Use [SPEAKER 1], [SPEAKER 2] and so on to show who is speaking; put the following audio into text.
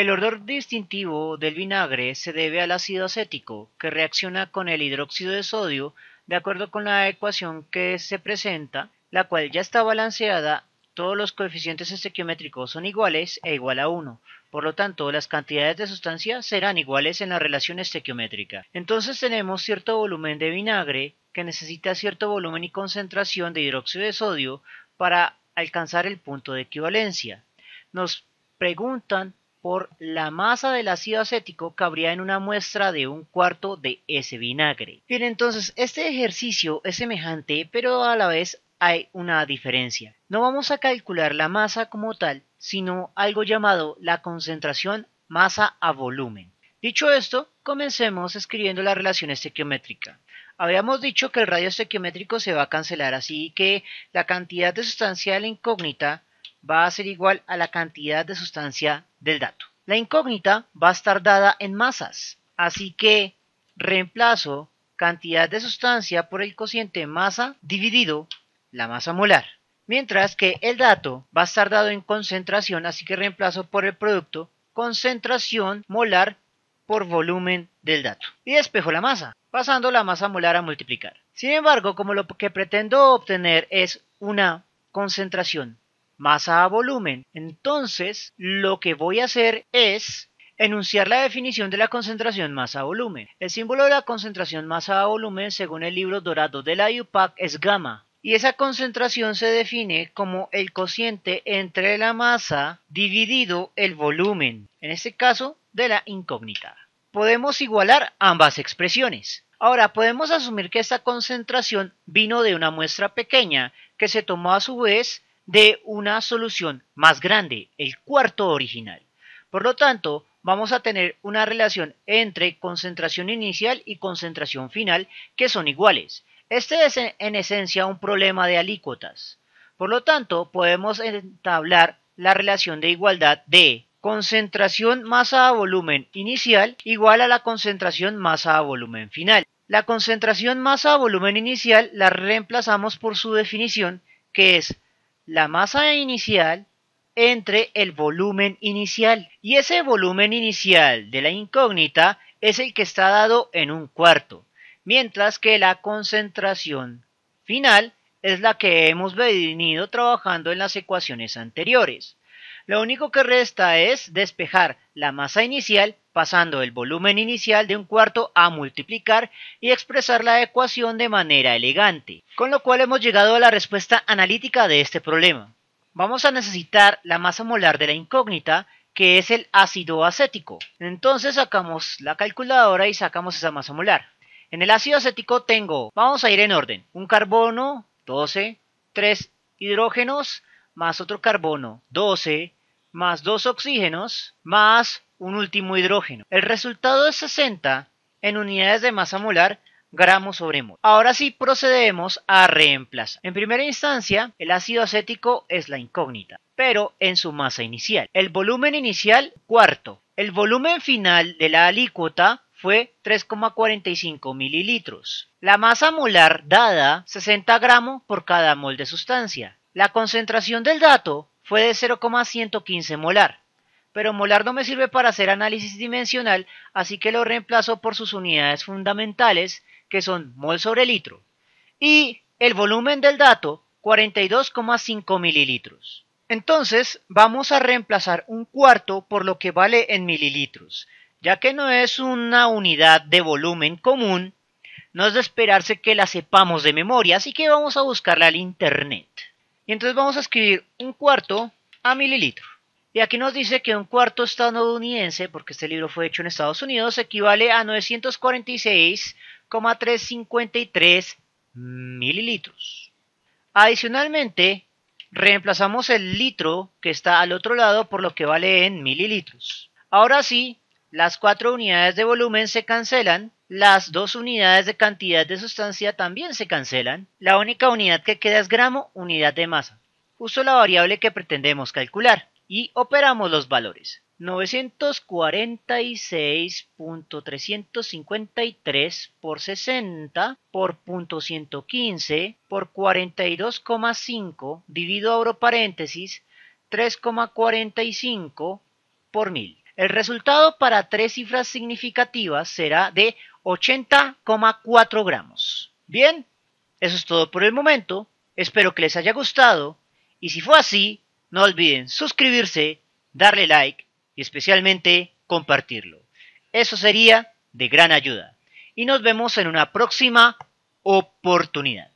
[SPEAKER 1] El olor distintivo del vinagre se debe al ácido acético, que reacciona con el hidróxido de sodio de acuerdo con la ecuación que se presenta, la cual ya está balanceada, todos los coeficientes estequiométricos son iguales e igual a 1. Por lo tanto, las cantidades de sustancia serán iguales en la relación estequiométrica. Entonces tenemos cierto volumen de vinagre que necesita cierto volumen y concentración de hidróxido de sodio para alcanzar el punto de equivalencia. Nos preguntan por la masa del ácido acético cabría en una muestra de un cuarto de ese vinagre. Bien, entonces este ejercicio es semejante, pero a la vez hay una diferencia. No vamos a calcular la masa como tal, sino algo llamado la concentración masa a volumen. Dicho esto, comencemos escribiendo la relación estequiométrica. Habíamos dicho que el radio estequiométrico se va a cancelar, así que la cantidad de sustancia de la incógnita va a ser igual a la cantidad de sustancia del dato. La incógnita va a estar dada en masas, así que reemplazo cantidad de sustancia por el cociente masa dividido la masa molar. Mientras que el dato va a estar dado en concentración, así que reemplazo por el producto concentración molar por volumen del dato. Y despejo la masa, pasando la masa molar a multiplicar. Sin embargo, como lo que pretendo obtener es una concentración masa a volumen. Entonces, lo que voy a hacer es enunciar la definición de la concentración masa-volumen. a El símbolo de la concentración masa-volumen, a según el libro dorado de la IUPAC, es gamma. Y esa concentración se define como el cociente entre la masa dividido el volumen, en este caso de la incógnita. Podemos igualar ambas expresiones. Ahora, podemos asumir que esta concentración vino de una muestra pequeña que se tomó a su vez de una solución más grande, el cuarto original. Por lo tanto, vamos a tener una relación entre concentración inicial y concentración final que son iguales. Este es en esencia un problema de alícuotas. Por lo tanto, podemos entablar la relación de igualdad de concentración masa a volumen inicial igual a la concentración masa a volumen final. La concentración masa a volumen inicial la reemplazamos por su definición que es la masa inicial entre el volumen inicial. Y ese volumen inicial de la incógnita es el que está dado en un cuarto, mientras que la concentración final es la que hemos venido trabajando en las ecuaciones anteriores. Lo único que resta es despejar la masa inicial pasando el volumen inicial de un cuarto a multiplicar y expresar la ecuación de manera elegante, con lo cual hemos llegado a la respuesta analítica de este problema. Vamos a necesitar la masa molar de la incógnita, que es el ácido acético. Entonces sacamos la calculadora y sacamos esa masa molar. En el ácido acético tengo, vamos a ir en orden, un carbono, 12, 3 hidrógenos, más otro carbono, 12, más dos oxígenos, más un último hidrógeno. El resultado es 60 en unidades de masa molar gramos sobre mol. Ahora sí procedemos a reemplazar. En primera instancia, el ácido acético es la incógnita, pero en su masa inicial. El volumen inicial, cuarto. El volumen final de la alícuota fue 3,45 mililitros. La masa molar dada 60 gramos por cada mol de sustancia. La concentración del dato fue de 0,115 molar pero molar no me sirve para hacer análisis dimensional, así que lo reemplazo por sus unidades fundamentales, que son mol sobre litro, y el volumen del dato, 42,5 mililitros. Entonces, vamos a reemplazar un cuarto por lo que vale en mililitros, ya que no es una unidad de volumen común, no es de esperarse que la sepamos de memoria, así que vamos a buscarla al internet. Y entonces vamos a escribir un cuarto a mililitro. Y aquí nos dice que un cuarto estadounidense, porque este libro fue hecho en Estados Unidos, equivale a 946,353 mililitros. Adicionalmente, reemplazamos el litro que está al otro lado por lo que vale en mililitros. Ahora sí, las cuatro unidades de volumen se cancelan, las dos unidades de cantidad de sustancia también se cancelan, la única unidad que queda es gramo, unidad de masa, justo la variable que pretendemos calcular y operamos los valores 946.353 por 60 por punto 115 por 42,5 divido abro paréntesis 3,45 por 1000. El resultado para tres cifras significativas será de 80,4 gramos. Bien, eso es todo por el momento. Espero que les haya gustado y si fue así, no olviden suscribirse, darle like y especialmente compartirlo. Eso sería de gran ayuda. Y nos vemos en una próxima oportunidad.